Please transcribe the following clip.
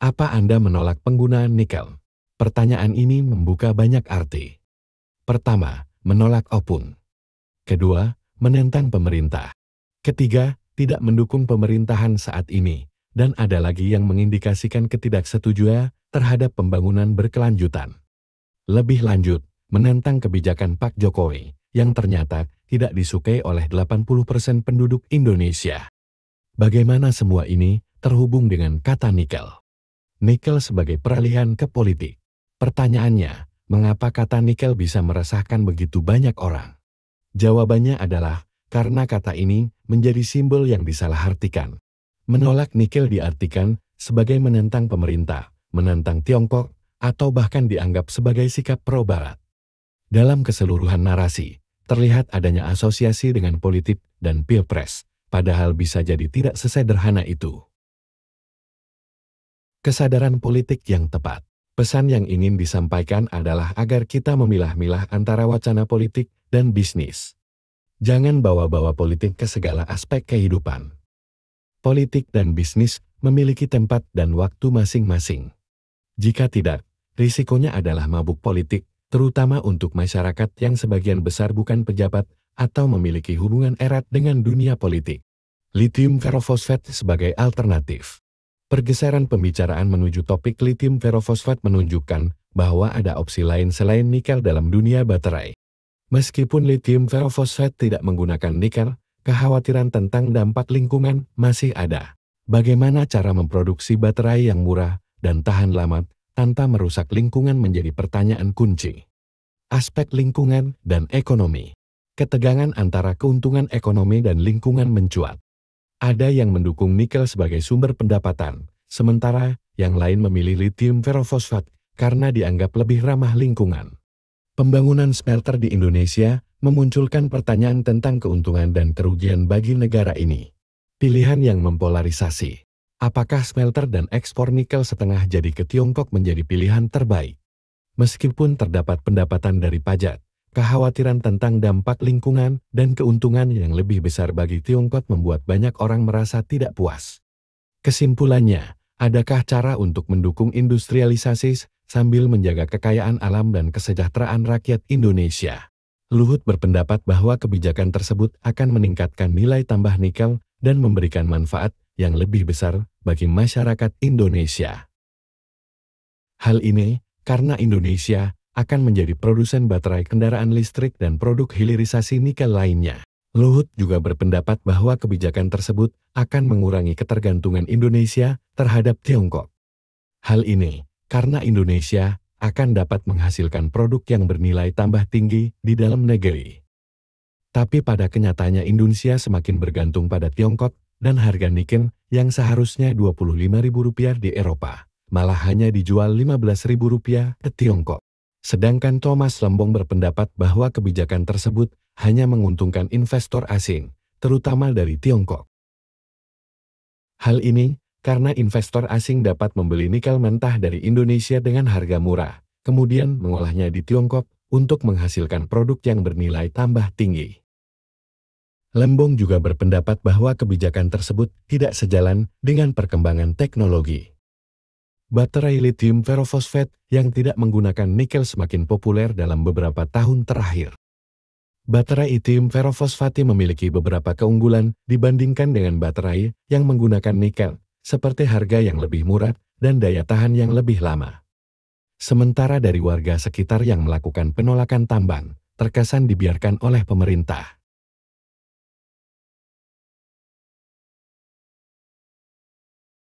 Apa Anda menolak penggunaan nikel? Pertanyaan ini membuka banyak arti. Pertama, menolak opun. Kedua, menentang pemerintah. Ketiga, tidak mendukung pemerintahan saat ini. Dan ada lagi yang mengindikasikan ketidaksetujuan terhadap pembangunan berkelanjutan. Lebih lanjut, menentang kebijakan Pak Jokowi yang ternyata tidak disukai oleh 80% penduduk Indonesia. Bagaimana semua ini terhubung dengan kata nikel? nikel sebagai peralihan ke politik. Pertanyaannya, mengapa kata nikel bisa meresahkan begitu banyak orang? Jawabannya adalah, karena kata ini menjadi simbol yang disalahartikan. Menolak nikel diartikan sebagai menentang pemerintah, menentang Tiongkok, atau bahkan dianggap sebagai sikap pro-barat. Dalam keseluruhan narasi, terlihat adanya asosiasi dengan politik dan pilpres, padahal bisa jadi tidak sesederhana itu. Kesadaran politik yang tepat. Pesan yang ingin disampaikan adalah agar kita memilah-milah antara wacana politik dan bisnis. Jangan bawa-bawa politik ke segala aspek kehidupan. Politik dan bisnis memiliki tempat dan waktu masing-masing. Jika tidak, risikonya adalah mabuk politik, terutama untuk masyarakat yang sebagian besar bukan pejabat atau memiliki hubungan erat dengan dunia politik. Lithium ferrofosfat sebagai alternatif. Pergeseran pembicaraan menuju topik litium ferrofosfat menunjukkan bahwa ada opsi lain selain nikel dalam dunia baterai. Meskipun litium ferrofosfat tidak menggunakan nikel, kekhawatiran tentang dampak lingkungan masih ada. Bagaimana cara memproduksi baterai yang murah dan tahan lama tanpa merusak lingkungan menjadi pertanyaan kunci. Aspek lingkungan dan ekonomi. Ketegangan antara keuntungan ekonomi dan lingkungan mencuat. Ada yang mendukung nikel sebagai sumber pendapatan, sementara yang lain memilih litium ferrofosfat karena dianggap lebih ramah lingkungan. Pembangunan smelter di Indonesia memunculkan pertanyaan tentang keuntungan dan kerugian bagi negara ini. Pilihan yang mempolarisasi. Apakah smelter dan ekspor nikel setengah jadi ke Tiongkok menjadi pilihan terbaik? Meskipun terdapat pendapatan dari pajak, Kekhawatiran tentang dampak lingkungan dan keuntungan yang lebih besar bagi Tiongkok membuat banyak orang merasa tidak puas. Kesimpulannya, adakah cara untuk mendukung industrialisasi sambil menjaga kekayaan alam dan kesejahteraan rakyat Indonesia? Luhut berpendapat bahwa kebijakan tersebut akan meningkatkan nilai tambah nikel dan memberikan manfaat yang lebih besar bagi masyarakat Indonesia. Hal ini karena Indonesia akan menjadi produsen baterai kendaraan listrik dan produk hilirisasi nikel lainnya. Luhut juga berpendapat bahwa kebijakan tersebut akan mengurangi ketergantungan Indonesia terhadap Tiongkok. Hal ini karena Indonesia akan dapat menghasilkan produk yang bernilai tambah tinggi di dalam negeri. Tapi pada kenyataannya Indonesia semakin bergantung pada Tiongkok dan harga nikel yang seharusnya Rp25.000 di Eropa, malah hanya dijual Rp15.000 ke Tiongkok. Sedangkan Thomas Lembong berpendapat bahwa kebijakan tersebut hanya menguntungkan investor asing, terutama dari Tiongkok. Hal ini karena investor asing dapat membeli nikel mentah dari Indonesia dengan harga murah, kemudian mengolahnya di Tiongkok untuk menghasilkan produk yang bernilai tambah tinggi. Lembong juga berpendapat bahwa kebijakan tersebut tidak sejalan dengan perkembangan teknologi. Baterai lithium ferrofosfat yang tidak menggunakan nikel semakin populer dalam beberapa tahun terakhir. Baterai lithium ferrofosfati memiliki beberapa keunggulan dibandingkan dengan baterai yang menggunakan nikel, seperti harga yang lebih murah dan daya tahan yang lebih lama. Sementara dari warga sekitar yang melakukan penolakan tambang, terkesan dibiarkan oleh pemerintah.